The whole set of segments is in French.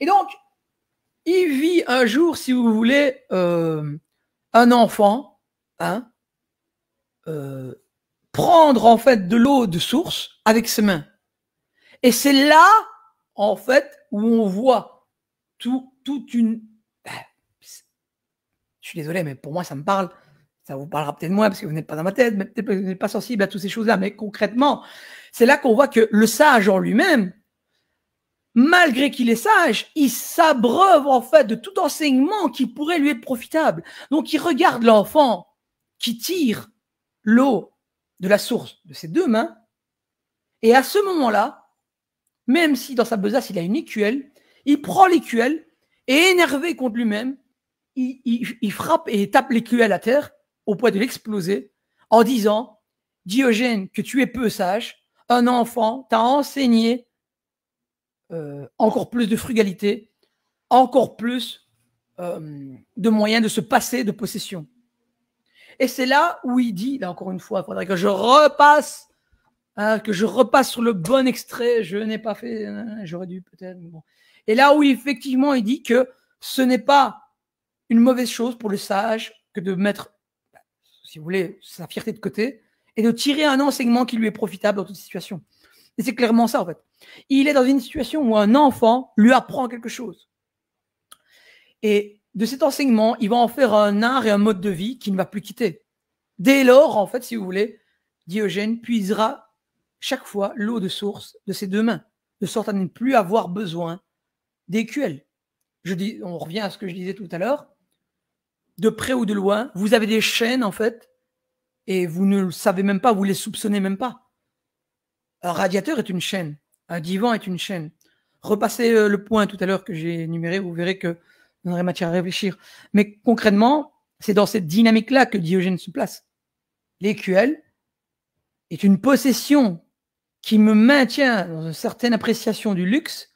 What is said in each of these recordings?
Et donc, il vit un jour, si vous voulez, euh, un enfant, hein, euh, prendre en fait de l'eau de source avec ses mains. Et c'est là, en fait, où on voit tout, toute une... Ben, je suis désolé, mais pour moi, ça me parle. Ça vous parlera peut-être moi, parce que vous n'êtes pas dans ma tête, mais peut-être que vous n'êtes pas sensible à toutes ces choses-là. Mais concrètement, c'est là qu'on voit que le sage en lui-même, malgré qu'il est sage, il s'abreuve en fait de tout enseignement qui pourrait lui être profitable. Donc il regarde l'enfant qui tire l'eau de la source de ses deux mains, et à ce moment-là, même si dans sa besace il a une écuelle, il prend l'écuelle et énervé contre lui-même, il, frappe et tape l'écuelle à terre au point de l'exploser en disant Diogène, que tu es peu sage, un enfant t'a enseigné euh, encore plus de frugalité, encore plus euh, de moyens de se passer de possession. Et c'est là où il dit, là encore une fois, il faudrait que je repasse, hein, que je repasse sur le bon extrait, je n'ai pas fait, euh, j'aurais dû peut-être. Et là où effectivement il dit que ce n'est pas une mauvaise chose pour le sage que de mettre, si vous voulez, sa fierté de côté et de tirer un enseignement qui lui est profitable dans toute situation. Et c'est clairement ça en fait. Il est dans une situation où un enfant lui apprend quelque chose. Et de cet enseignement, il va en faire un art et un mode de vie qu'il ne va plus quitter. Dès lors, en fait, si vous voulez, Diogène puisera chaque fois l'eau de source de ses deux mains, de sorte à ne plus avoir besoin d'écuelles. Je dis, on revient à ce que je disais tout à l'heure. De près ou de loin, vous avez des chaînes, en fait, et vous ne le savez même pas, vous les soupçonnez même pas. Un radiateur est une chaîne. Un divan est une chaîne. Repassez euh, le point tout à l'heure que j'ai énuméré, vous verrez que vous aurez matière à réfléchir. Mais concrètement, c'est dans cette dynamique-là que Diogène se place. L'écuelle est une possession qui me maintient dans une certaine appréciation du luxe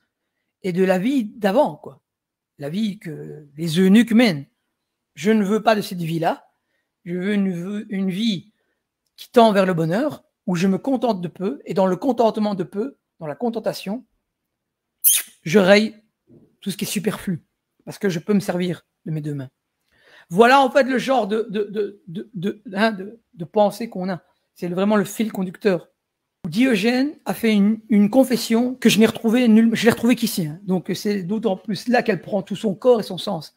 et de la vie d'avant, quoi. La vie que les eunuques mènent. Je ne veux pas de cette vie-là. Je veux une, une vie qui tend vers le bonheur, où je me contente de peu, et dans le contentement de peu, dans la contentation, je raye tout ce qui est superflu, parce que je peux me servir de mes deux mains. Voilà en fait le genre de, de, de, hein, pensée qu'on a. C'est vraiment le fil conducteur. Diogène a fait une, confession que je n'ai retrouvée je l'ai retrouvée qu'ici. Hein. Donc c'est d'autant plus là qu'elle prend tout son corps et son sens.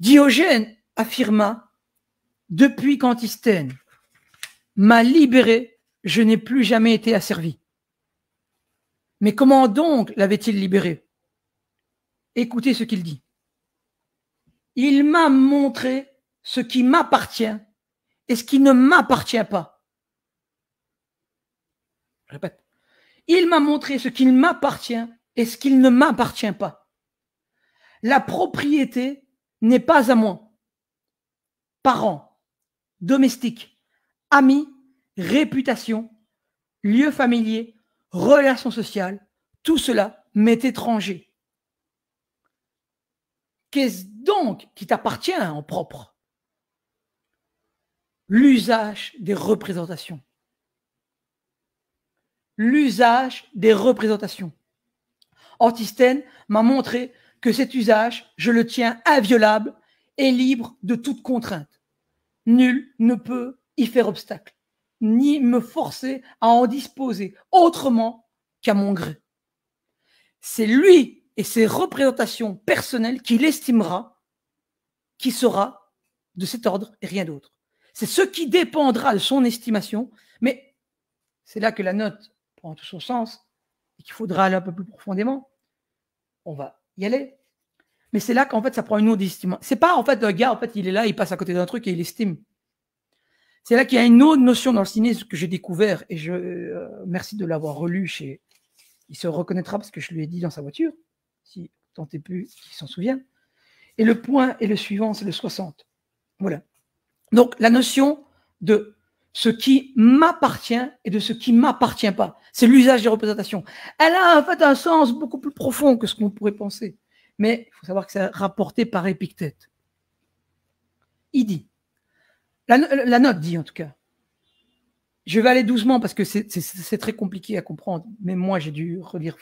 Diogène affirma depuis qu'Antistène m'a libéré, je n'ai plus jamais été asservi. Mais comment donc l'avait-il libéré Écoutez ce qu'il dit. Il m'a montré ce qui m'appartient et ce qui ne m'appartient pas. Je répète. Il m'a montré ce qui m'appartient et ce qui ne m'appartient pas. La propriété n'est pas à moi. Parents, domestiques, amis, réputation, lieu familier, relations sociales, tout cela m'est étranger. Qu'est-ce donc qui t'appartient en propre L'usage des représentations. L'usage des représentations. Antistène m'a montré que cet usage, je le tiens inviolable et libre de toute contrainte. Nul ne peut y faire obstacle ni me forcer à en disposer autrement qu'à mon gré. C'est lui et ses représentations personnelles qu'il estimera qui sera de cet ordre et rien d'autre. C'est ce qui dépendra de son estimation, mais c'est là que la note prend tout son sens et qu'il faudra aller un peu plus profondément. On va y aller. Mais c'est là qu'en fait, ça prend une autre estimation. C'est pas en fait un gars, en fait, il est là, il passe à côté d'un truc et il estime. C'est là qu'il y a une autre notion dans le ciné que j'ai découvert et je euh, merci de l'avoir relu chez. Il se reconnaîtra parce que je lui ai dit dans sa voiture, si tant est plus il s'en souvient. Et le point est le suivant, c'est le 60. Voilà. Donc la notion de ce qui m'appartient et de ce qui m'appartient pas. C'est l'usage des représentations. Elle a en fait un sens beaucoup plus profond que ce qu'on pourrait penser. Mais il faut savoir que c'est rapporté par Épictète. Il dit la, note dit en tout cas. Je vais aller doucement parce que c'est très compliqué à comprendre. Même moi, j'ai dû relire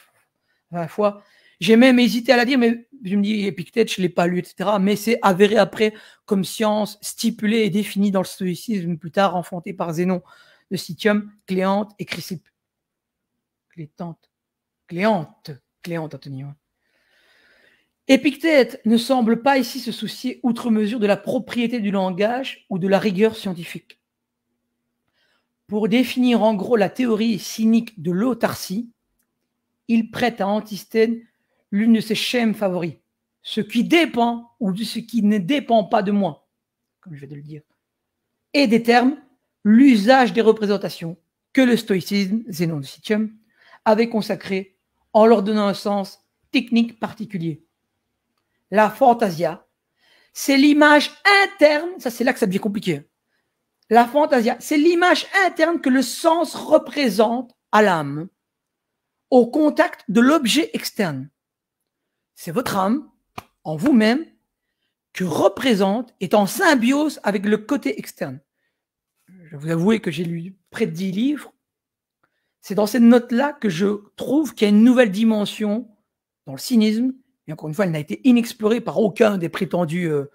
à fois. J'ai même hésité à la dire, mais je me dis, Épictète, je ne l'ai pas lu, etc. Mais c'est avéré après comme science stipulée et définie dans le stoïcisme, plus tard enfanté par Zénon de Citium, Cléante et Chrysippe. Clétante. Cléante. Cléante, Antonio. Épictète ne semble pas ici se soucier outre mesure de la propriété du langage ou de la rigueur scientifique. Pour définir en gros la théorie cynique de l'autarcie, il prête à Antisthène l'une de ses schèmes favoris, ce qui dépend ou de ce qui ne dépend pas de moi, comme je vais de le dire, et des termes, l'usage des représentations que le stoïcisme, Zénon de Citium, avait consacré en leur donnant un sens technique particulier la fantasia, c'est l'image interne, ça c'est là que ça devient compliqué. Hein. La fantasia, c'est l'image interne que le sens représente à l'âme, au contact de l'objet externe. C'est votre âme, en vous-même, qui représente, est en symbiose avec le côté externe. Je vous avoue que j'ai lu près de dix livres. C'est dans cette note-là que je trouve qu'il y a une nouvelle dimension dans le cynisme et encore une fois, elle n'a été inexplorée par aucun des prétendus euh,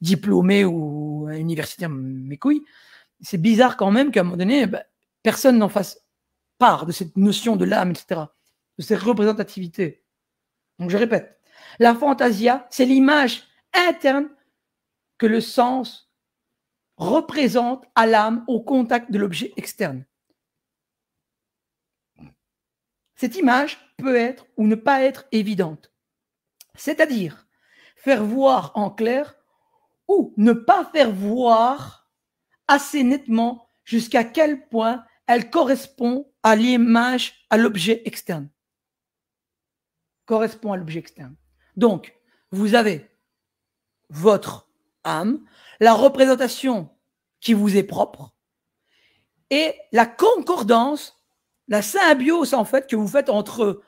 diplômés ou universitaires, mes couilles. C'est bizarre quand même qu'à un moment donné, bah, personne n'en fasse part de cette notion de l'âme, etc., de cette représentativité. Donc je répète, la fantasia, c'est l'image interne que le sens représente à l'âme au contact de l'objet externe. Cette image peut être ou ne pas être évidente. C'est-à-dire faire voir en clair ou ne pas faire voir assez nettement jusqu'à quel point elle correspond à l'image, à l'objet externe. Correspond à l'objet externe. Donc, vous avez votre âme, la représentation qui vous est propre et la concordance, la symbiose en fait que vous faites entre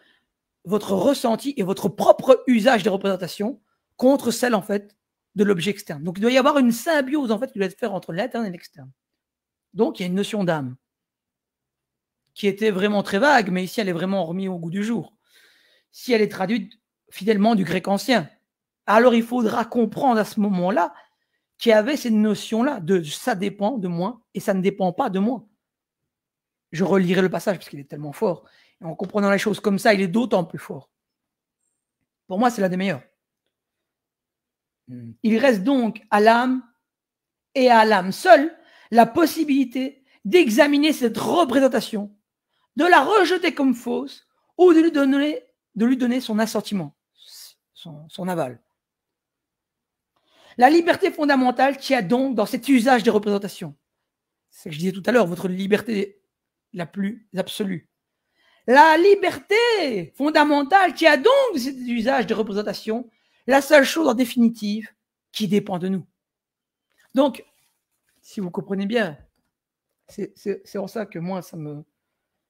votre ressenti et votre propre usage des représentations contre celle en fait de l'objet externe. Donc il doit y avoir une symbiose en fait qui doit être faire entre l'interne et l'externe. Donc il y a une notion d'âme qui était vraiment très vague, mais ici elle est vraiment remise au goût du jour. Si elle est traduite fidèlement du grec ancien, alors il faudra comprendre à ce moment-là qu'il y avait cette notion-là de ça dépend de moi et ça ne dépend pas de moi. Je relirai le passage parce qu'il est tellement fort en comprenant les choses comme ça, il est d'autant plus fort. Pour moi, c'est l'un des meilleurs. Hmm. Il reste donc à l'âme et à l'âme seule la possibilité d'examiner cette représentation, de la rejeter comme fausse ou de lui donner, de lui donner son assentiment, son, son aval. La liberté fondamentale tient donc dans cet usage des représentations. C'est ce que je disais tout à l'heure, votre liberté la plus absolue. La liberté fondamentale qui a donc cet usage de représentation, la seule chose en définitive qui dépend de nous. Donc, si vous comprenez bien, c'est en ça que moi, ça me,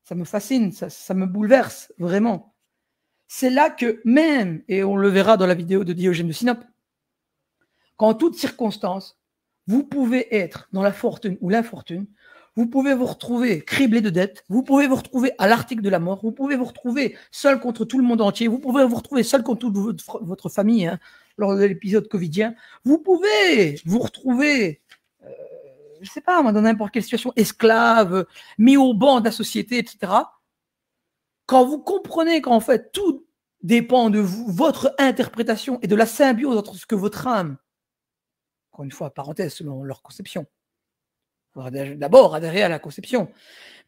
ça me fascine, ça, ça me bouleverse vraiment. C'est là que même, et on le verra dans la vidéo de Diogène de Sinope, qu'en toute circonstance, vous pouvez être dans la fortune ou l'infortune, vous pouvez vous retrouver criblé de dettes, vous pouvez vous retrouver à l'article de la mort, vous pouvez vous retrouver seul contre tout le monde entier, vous pouvez vous retrouver seul contre toute votre, famille hein, lors de l'épisode covidien, vous pouvez vous retrouver, euh, je ne sais pas, moi, dans n'importe quelle situation, esclave, mis au banc de la société, etc. Quand vous comprenez qu'en fait tout dépend de vous, votre interprétation et de la symbiose entre ce que votre âme, encore une fois, parenthèse, selon leur conception, d'abord adhérer à la conception.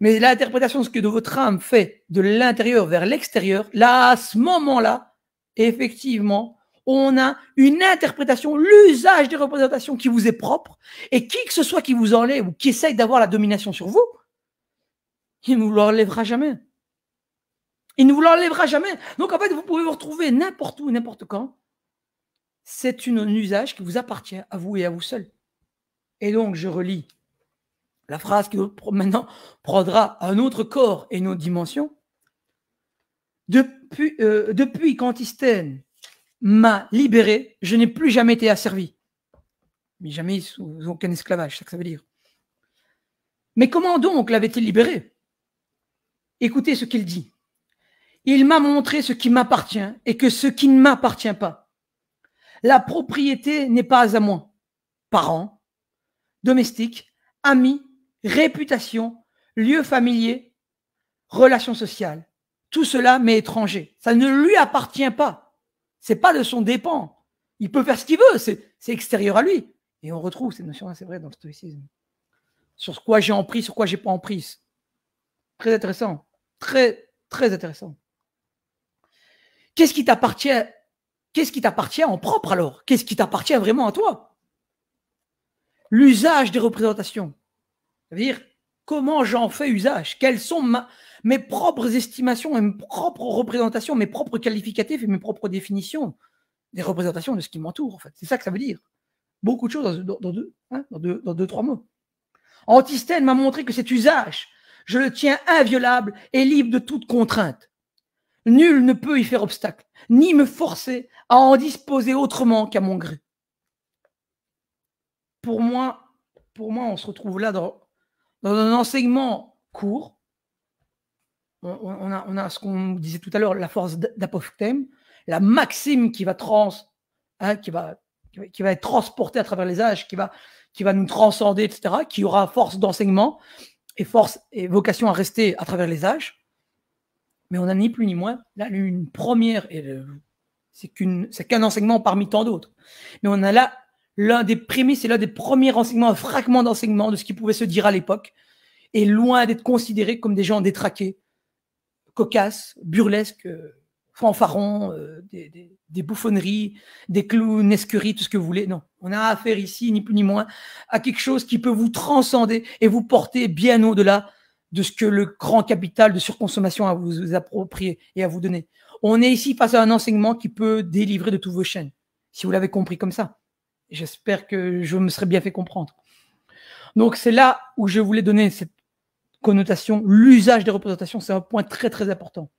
Mais l'interprétation de ce que de votre âme fait de l'intérieur vers l'extérieur, là, à ce moment-là, effectivement, on a une interprétation, l'usage des représentations qui vous est propre, et qui que ce soit qui vous enlève ou qui essaye d'avoir la domination sur vous, il ne vous l'enlèvera jamais. Il ne vous l'enlèvera jamais. Donc en fait, vous pouvez vous retrouver n'importe où, n'importe quand. C'est un usage qui vous appartient à vous et à vous seul. Et donc, je relis la phrase qui maintenant prendra un autre corps et une autre dimension. Depuis, euh, depuis qu'Antistène m'a libéré, je n'ai plus jamais été asservi. Mais jamais sous aucun esclavage, c'est ça que ça veut dire. Mais comment donc l'avait-il libéré Écoutez ce qu'il dit. Il m'a montré ce qui m'appartient et que ce qui ne m'appartient pas. La propriété n'est pas à moi. Parents, domestiques, amis, réputation, lieu familier, relations sociales. Tout cela mais étranger. Ça ne lui appartient pas. C'est pas de son dépend. Il peut faire ce qu'il veut. C'est extérieur à lui. Et on retrouve cette notion-là, c'est vrai, dans le stoïcisme. Sur quoi j'ai emprise, sur quoi j'ai pas emprise. Très intéressant. Très, très intéressant. Qu'est-ce qui t'appartient Qu'est-ce qui t'appartient en propre alors Qu'est-ce qui t'appartient vraiment à toi L'usage des représentations veut dire comment j'en fais usage, quelles sont mes propres estimations, mes propres représentations, mes propres qualificatifs et mes propres définitions des représentations de ce qui m'entoure. En fait. C'est ça que ça veut dire. Beaucoup de choses dans, deux, hein, deux, dans deux, trois mots. Antistène m'a montré que cet usage, je le tiens inviolable et libre de toute contrainte. Nul ne peut y faire obstacle, ni me forcer à en disposer autrement qu'à mon gré. Pour moi, pour moi, on se retrouve là dans, dans un enseignement court, on, a, ce qu'on disait tout à l'heure, la force d'apophtème, la maxime qui va, trans, hein, qui, va, être transportée à travers les âges, qui va, nous transcender, etc., qui aura force d'enseignement et force et vocation à rester à travers les âges. Mais on n'a ni plus ni moins là une première, et c'est qu'un enseignement parmi tant d'autres. Mais on a là l'un des prémices et l'un des premiers enseignements un fragment d'enseignement de ce qui pouvait se dire à l'époque, est loin d'être considéré comme des gens détraqués, cocasses, burlesques, euh, fanfarons, euh, des, bouffonneries des, bouffonneries, des tout ce que vous voulez. Non, on a affaire ici, ni plus ni moins, à quelque chose qui peut vous transcender et vous porter bien au-delà de ce que le grand capital de surconsommation a vous approprier et à vous donner. On est ici face à un enseignement qui peut délivrer de tous vos chaînes, si vous l'avez compris comme ça. J'espère que je me serais bien fait comprendre. Donc c'est là où je voulais donner cette connotation, l'usage des représentations, c'est un point très très important.